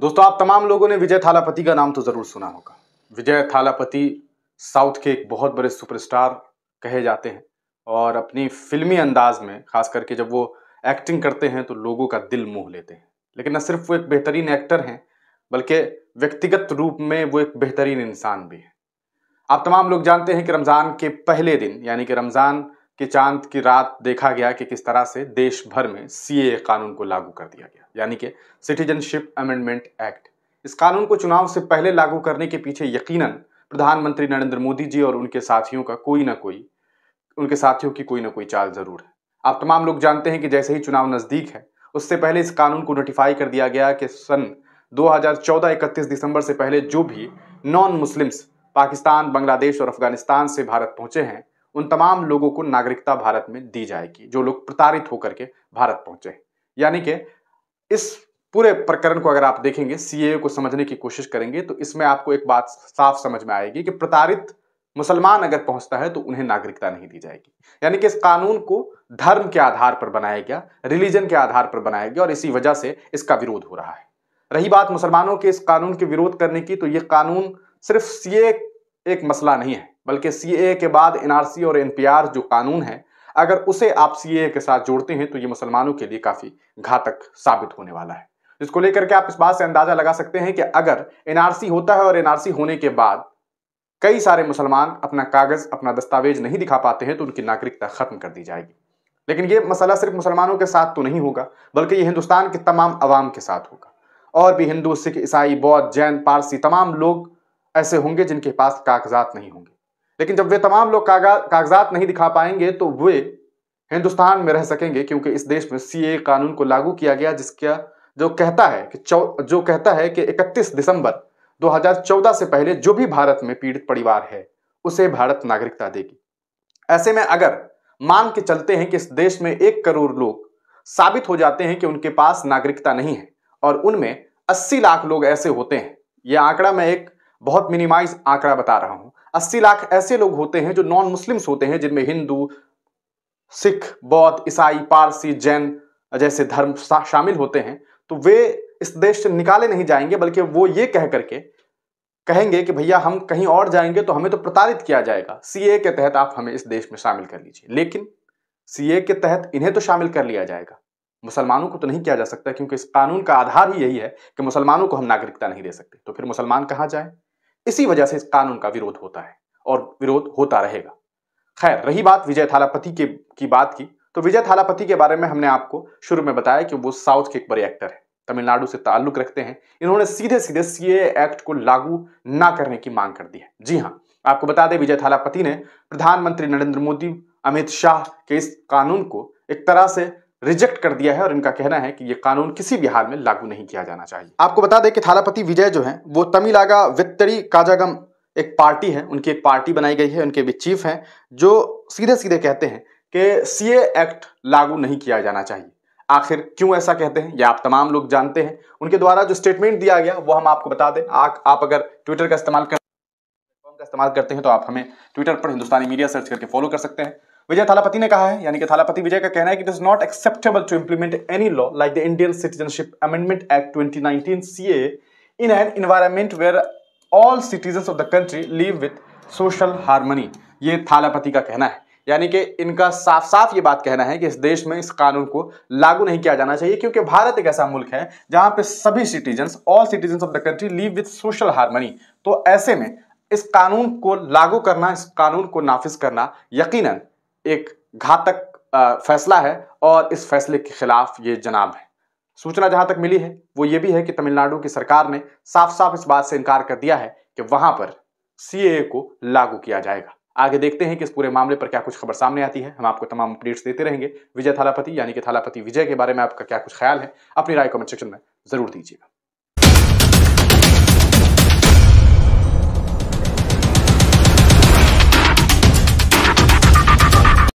दोस्तों आप तमाम लोगों ने विजय थालापति का नाम तो ज़रूर सुना होगा विजय थालापति साउथ के एक बहुत बड़े सुपरस्टार कहे जाते हैं और अपनी फिल्मी अंदाज में खास करके जब वो एक्टिंग करते हैं तो लोगों का दिल मोह लेते हैं लेकिन न सिर्फ वो एक बेहतरीन एक्टर हैं बल्कि व्यक्तिगत रूप में वो एक बेहतरीन इंसान भी है आप तमाम लोग जानते हैं कि रमज़ान के पहले दिन यानी कि रमज़ान कि चांद की रात देखा गया कि किस तरह से देश भर में सी कानून को लागू कर दिया गया यानी कि सिटीजनशिप अमेंडमेंट एक्ट इस कानून को चुनाव से पहले लागू करने के पीछे यकीनन प्रधानमंत्री नरेंद्र मोदी जी और उनके साथियों का कोई ना कोई उनके साथियों की कोई ना कोई चाल जरूर है आप तमाम लोग जानते हैं कि जैसे ही चुनाव नज़दीक है उससे पहले इस कानून को नोटिफाई कर दिया गया कि सन 2014 31 दिसंबर से पहले जो भी नॉन मुस्लिम्स पाकिस्तान बांग्लादेश और अफगानिस्तान से भारत पहुंचे हैं उन तमाम लोगों को नागरिकता भारत में दी जाएगी जो लोग प्रताड़ित होकर के भारत पहुंचे यानी कि इस पूरे प्रकरण को अगर आप देखेंगे सीए को समझने की कोशिश करेंगे तो इसमें आपको एक बात साफ समझ में आएगी कि प्रताड़ित मुसलमान अगर पहुंचता है तो उन्हें नागरिकता नहीं दी जाएगी यानी कि इस कानून को धर्म के आधार पर बनाया गया रिलीजन के आधार पर बनाया गया और इसी वजह से इसका विरोध हो रहा है रही बात मुसलमानों के इस कानून के विरोध करने की तो ये कानून सिर्फ सीए एक मसला नहीं है बल्कि सी के बाद एन और एन जो कानून है अगर उसे आप सी के साथ जोड़ते हैं तो ये मुसलमानों के लिए काफ़ी घातक साबित होने वाला है जिसको लेकर के आप इस बात से अंदाज़ा लगा सकते हैं कि अगर एनआरसी होता है और एनआरसी होने के बाद कई सारे मुसलमान अपना कागज़ अपना दस्तावेज नहीं दिखा पाते हैं तो उनकी नागरिकता ख़त्म कर दी जाएगी लेकिन ये मसला सिर्फ मुसलमानों के साथ तो नहीं होगा बल्कि ये हिंदुस्तान के तमाम आवाम के साथ होगा और भी हिंदू सिख ईसाई बौद्ध जैन पारसी तमाम लोग ऐसे होंगे जिनके पास कागजात नहीं होंगे लेकिन जब वे तमाम लोग कागजात नहीं दिखा पाएंगे तो वे हिंदुस्तान में रह सकेंगे क्योंकि इस देश में सीए कानून को लागू किया गया जिसका जो कहता है कि जो कहता है कि 31 दिसंबर 2014 से पहले जो भी भारत में पीड़ित परिवार है उसे भारत नागरिकता देगी ऐसे में अगर मान के चलते हैं कि इस देश में एक करोड़ लोग साबित हो जाते हैं कि उनके पास नागरिकता नहीं है और उनमें 80 लाख लोग ऐसे होते हैं यह आंकड़ा मैं एक बहुत मिनिमाइज आंकड़ा बता रहा हूं अस्सी लाख ऐसे लोग होते हैं जो नॉन मुस्लिम्स होते हैं जिनमें हिंदू सिख बौद्ध ईसाई पारसी जैन जैसे धर्म शामिल होते हैं तो वे इस देश से निकाले नहीं जाएंगे बल्कि वो ये कह करके कहेंगे कि भैया हम कहीं और जाएंगे तो हमें तो प्रताड़ित किया जाएगा सीए के तहत आप हमें इस देश में शामिल कर लीजिए लेकिन सीए के तहत इन्हें तो शामिल कर लिया जाएगा मुसलमानों को तो नहीं किया जा सकता क्योंकि इस कानून का आधार ही यही है कि मुसलमानों को हम नागरिकता नहीं दे सकते तो फिर मुसलमान कहाँ जाए इसी वजह से इस कानून का विरोध होता है और विरोध होता रहेगा खैर रही बात विजय थालापति के की बात की तो विजय थालापति के बारे में हमने आपको शुरू में बताया कि वो साउथ के एक बड़े एक्टर हैं तमिलनाडु से ताल्लुक रखते हैं इन्होंने सीधे सीधे सीए एक्ट को लागू ना करने की मांग कर दी है जी हाँ आपको बता दें विजय थालापति ने प्रधानमंत्री नरेंद्र मोदी अमित शाह के इस कानून को एक तरह से रिजेक्ट कर दिया है और इनका कहना है कि ये कानून किसी भी हाल में लागू नहीं किया जाना चाहिए आपको बता दें कि थालापति विजय जो है वो तमिलागा वित्तरी काजागम एक पार्टी है उनकी एक पार्टी बनाई गई है उनके भी चीफ हैं जो सीधे सीधे कहते हैं कि सी एक्ट लागू नहीं किया जाना चाहिए आखिर क्यों ऐसा कहते हैं या आप तमाम लोग जानते हैं उनके द्वारा जो स्टेटमेंट दिया गया वो हम आपको बता दें आ, आप अगर ट्विटर का इस्तेमाल कर का इस्तेमाल करते हैं तो आप हमें ट्विटर पर हिंदुस्तानी मीडिया सर्च करके फॉलो कर सकते हैं विजय थालापति ने कहा है यानी कि थालापति विजय का कहना है कि it is not acceptable to implement any law like the Indian citizenship amendment act 2019 CA in an environment where all citizen of the country live with social harmony ये थालापति का कहना है यानी कि इनका साफ साफ ये बात कहना है कि इस देश में इस कानून को लागू नहीं किया जाना चाहिए क्योंकि भारत एक ऐसा मुल्क है जहां पे सभी citizen all citizen of the country live with social harmony तो ऐसे में इस कानून को लागू करना इस कानून को नाफिज करना यकीनन एक घातक फैसला है और इस फैसले के खिलाफ ये जनाब है सूचना जहां तक मिली है वो ये भी है कि तमिलनाडु की सरकार ने साफ साफ इस बात से इनकार कर दिया है कि वहां पर सी को लागू किया जाएगा आगे देखते हैं कि इस पूरे मामले पर क्या कुछ खबर सामने आती है हम आपको तमाम अपडेट्स देते रहेंगे विजय थालापति यानी कि थालापति विजय के बारे में आपका क्या कुछ ख्याल है अपनी राय कमेंट सेक्शन में जरूर दीजिएगा